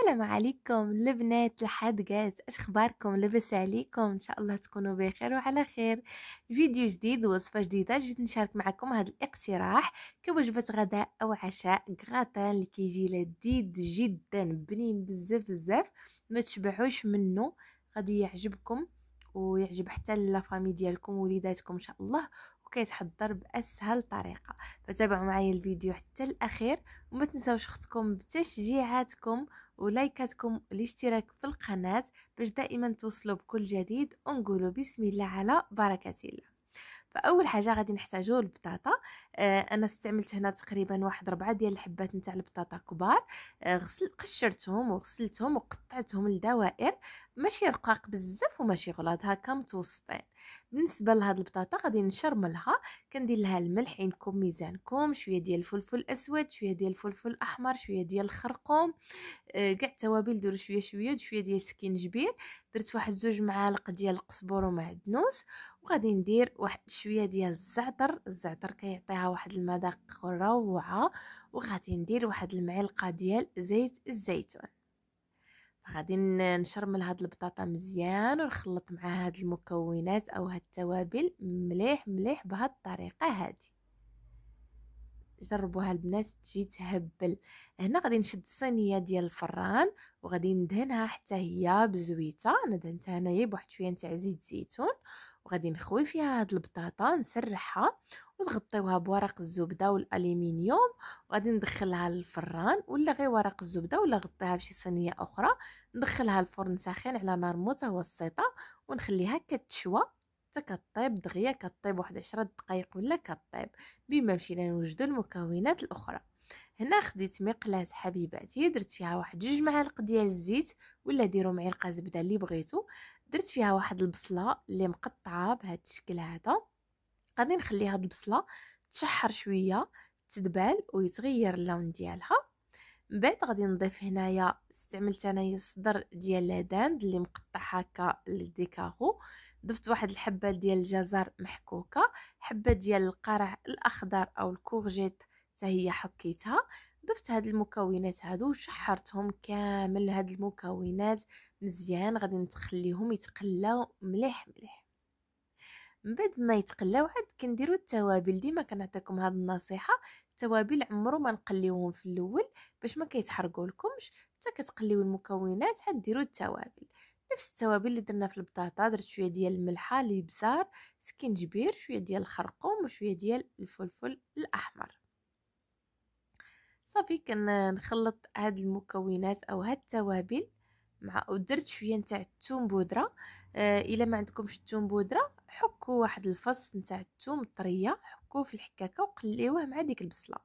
السلام عليكم البنات الحادقات اش اخباركم لاباس عليكم ان شاء الله تكونوا بخير وعلى خير فيديو جديد وصفه جديده جيت نشارك معكم هذا الاقتراح كوجبه غداء او عشاء غراتان اللي كيجي لذيذ جدا بنين بزاف بزاف ما تشبعوش منه غادي يعجبكم ويعجب حتى لا فامي ديالكم وليداتكم ان شاء الله كيتحضر باسهل طريقه فتابعوا معايا الفيديو حتى الاخير وما تنساوش اختكم بتشجيعاتكم ولايكاتكم والاشتراك في القناه باش دائما توصلوا بكل جديد ونقولوا بسم الله على بركه الله فاول حاجه غادي نحتاجو البطاطا آه، انا استعملت هنا تقريبا واحد ربعة ديال الحبات نتاع البطاطا كبار آه، غسل قشرتهم وغسلتهم وقطعتهم لدوائر ماشي رقاق بزاف وماشي غلاض هكا متوسطين بالنسبه لهاد البطاطا غادي نشرملها كندير لها الملح عندكم ميزانكم شويه ديال الفلفل الاسود شويه ديال الفلفل الاحمر شويه ديال الخرقوم آه، كاع آه التوابل ديروا شويه شويه شويه ديال السكينجبير درت واحد زوج معالق ديال القزبر ومعدنوس وغادي ندير واحد شويه ديال الزعتر الزعتر كيعطيها واحد المذاق روعه وغادي ندير واحد المعلقه ديال زيت الزيتون غادي نشرمل هاد البطاطا مزيان ونخلط مع هاد المكونات او هاد التوابل مليح مليح بهاد الطريقه هادي جربوها البنات تجي تهبل هنا غادي نشد الصينيه ديال الفران وغادي ندهنها حتى هي بزويته انا دهنتها هنايا بواحد شويه تاع زيت زيتون وغادي نخوي فيها هاد البطاطا نسرحها وتغطيوها بورق الزبده والالومنيوم وغادي ندخلها للفران ولا غير ورق الزبده ولا غطيها بشي صينيه اخرى ندخلها الفرن ساخن على نار متوسطه ونخليها كتشوى حتى كطيب دغيا كطيب واحد 10 دقائق ولا كطيب بما مشينا نوجدوا المكونات الاخرى هنا خديت مقلاة حبيباتي درت فيها واحد جوج معالق ديال الزيت ولا ديروا معلقه زبده اللي بغيتو درت فيها واحد البصله اللي مقطعه بهذا الشكل هذا غادي نخلي هاد البصله تشحر شويه تدبال ويتغير اللون ديالها من بعد غادي نضيف هنايا استعملت انايا الصدر ديال الداند اللي مقطع هكا للديكاغو ضفت واحد الحبه ديال الجزر محكوكه حبه ديال القرع الاخضر او الكورجيت حتى هي حكيتها ضفت هاد المكونات هادو وشحرتهم كامل هاد المكونات مزيان غادي نخليهم يتقلاو مليح مليح من بعد ما يتقلاو عاد كنديروا التوابل ديما كنعطيكم هاد النصيحه التوابل عمرو ما نقليوهم في الاول باش ما كيتحرقوا لكمش حتى كتقليو المكونات عاد ديروا التوابل نفس التوابل اللي درنا في البطاطا درت شويه ديال الملحه الابزار سكنجبير شويه ديال الخرقوم وشويه ديال الفلفل الاحمر صافي كنخلط هاد المكونات او هاد التوابل مع ودرت شويه نتاع الثوم بودره آه الا ما عندكمش الثوم بودره حكوا واحد الفص نتاع الثوم طريه حكوه في الحكاكه وقليوه مع ديك البصله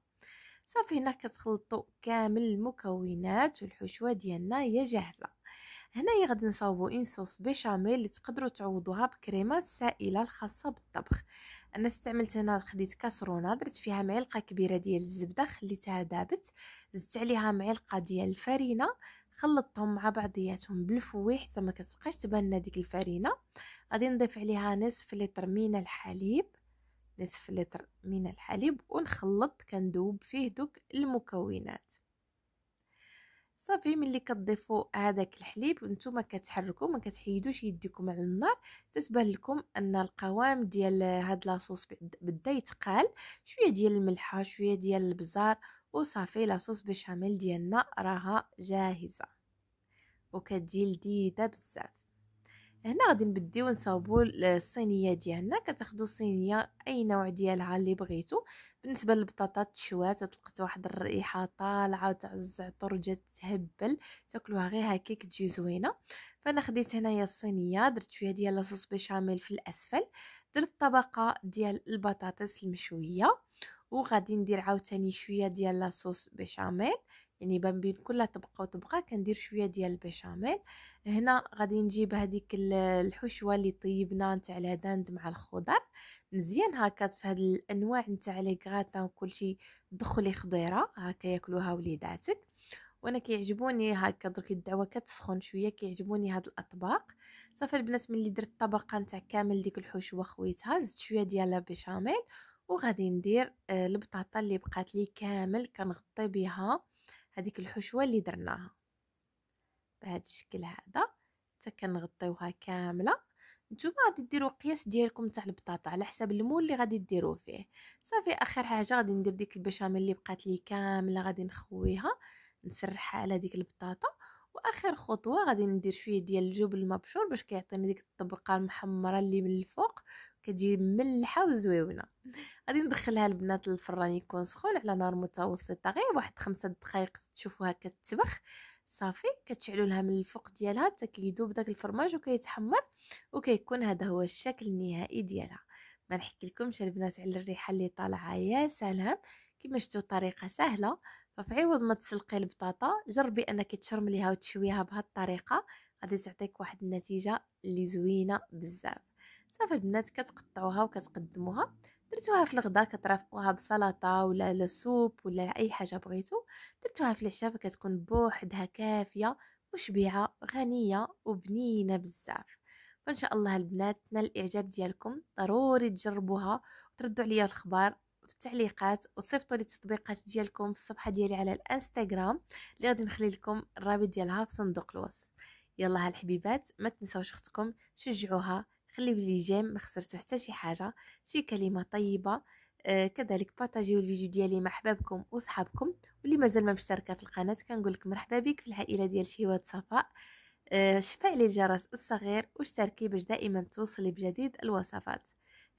صافي هنا كتخلطوا كامل المكونات والحشوه ديالنا هي جاهزه هنايا غادي نصاوبو اون صوص بيشاميل اللي تقدروا تعوضوها بكريمات سائله الخاصه بالطبخ انا استعملت هنا خديت كاسرونه درت فيها معلقه كبيره ديال الزبده خليتها دابت زدت عليها معلقه ديال الفرينه خلطتهم مع بعضياتهم بالفوي حتى ما كتبقاش تبان لنا ديك الفرينه غادي نضيف عليها نصف لتر من الحليب نصف لتر من الحليب ونخلط كندوب فيه دوك المكونات صافي ملي كتضيفوا هذاك الحليب نتوما كتحركوا ما كتحيدوش يديكم على النار تتبان لكم ان القوام ديال هاد لاصوص بدا يتقال شويه ديال الملحه شويه ديال البزار وصافي لاصوص بشاميل ديالنا راها جاهزه وكتجي لذيذه بزاف هنا غادي نبديو نصاوبو الصينيه ديالنا كتاخذوا الصينيه اي نوع ديالها اللي بغيتو بالنسبه للبطاطا تشوات وطلقت واحد الريحه طالعه تاع الزعتر جات تهبل تاكلوها غير هكاك تجي زوينه فانا خديت هنايا الصينيه درت شويه ديال لاصوص بيشاميل في الاسفل درت طبقه ديال البطاطس المشويه وغادي ندير عاوتاني شويه ديال لاصوص بيشاميل يعني ما بين كل طبقه وطبقه كندير شويه ديال البيشاميل هنا غادي نجيب هذيك الحشوه اللي طيبنا نتاع الهداند مع الخضر مزيان هكا في هاد الانواع نتاع لي غراتان وكلشي دخلي خضيره هكا ياكلوها وليداتك وانا كيعجبوني هكا درك الدعوه كتسخن شويه كيعجبوني هاد الاطباق صافي البنات ملي درت الطبقه نتاع كامل ديك الحشوه خويتها زدت شويه ديال بيشاميل وغادي ندير آه، البطاطا اللي بقات لي كامل كنغطي بها هذيك الحشوه اللي درناها بهذا الشكل هذا حتى كنغطيوها كامله نتوما غادي ديروا القياس ديالكم تاع البطاطا على حساب المول اللي غادي ديروه فيه صافي اخر حاجه غادي ندير ديك البشاميل اللي بقات لي كامله غادي نخويها نسرحها على ديك البطاطا واخر خطوه غادي ندير شويه ديال الجبن المبشور باش كيعطيني ديك الطبقه المحمره اللي من الفوق كتجي ملحه وزويونه غادي ندخلها البنات للفران يكون سخون على نار متوسطه غير واحد خمسة دقائق تشوفوها كتبخ صافي كتشعلوا لها من الفوق ديالها حتى كيذوب داك الفرماج وكيتحمر وكيكون هذا هو الشكل النهائي ديالها ما نحكي لكمش البنات على الريحه اللي طالعه يا سلام كما شفتوا الطريقه سهله ففي عوض ما تسلقي البطاطا جربي انك تشرمليها وتشويها بهالطريقه غادي تعطيك واحد النتيجه اللي زوينه بزاف صافي البنات كتقطعوها وكتقدموها درتوها في الغداء كترافقوها بسلطه ولا لسوب سوب ولا اي حاجه بغيتو درتوها في العشاء فكتكون بوحدها كافيه مشبعه غنيه وبنينه بزاف فان شاء الله البنات تنال الاعجاب ديالكم ضروري تجربوها وتردوا عليا الخبر في التعليقات وتصيفطوا لي التطبيقات ديالكم في الصفحه ديالي على الانستغرام اللي غادي نخلي لكم الرابط ديالها في صندوق الوصف يلا هالحبيبات ما تنساوش اختكم شجعوها خليو جيم ما خسرتو حتى شي حاجه شي كلمه طيبه آه كذلك بارطاجيو الفيديو ديالي مع احبابكم وصحابكم واللي مازال ما مشتركه في القناه كنقول لك مرحبا بك في العائله ديال شهوات صفاء آه شفعلي الجرس الصغير واشتركي باش دائما توصلي بجديد الوصفات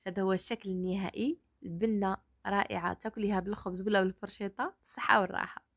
هذا هو الشكل النهائي البنه رائعه تاكليها بالخبز ولا بالفرشيطه بالصحه والراحه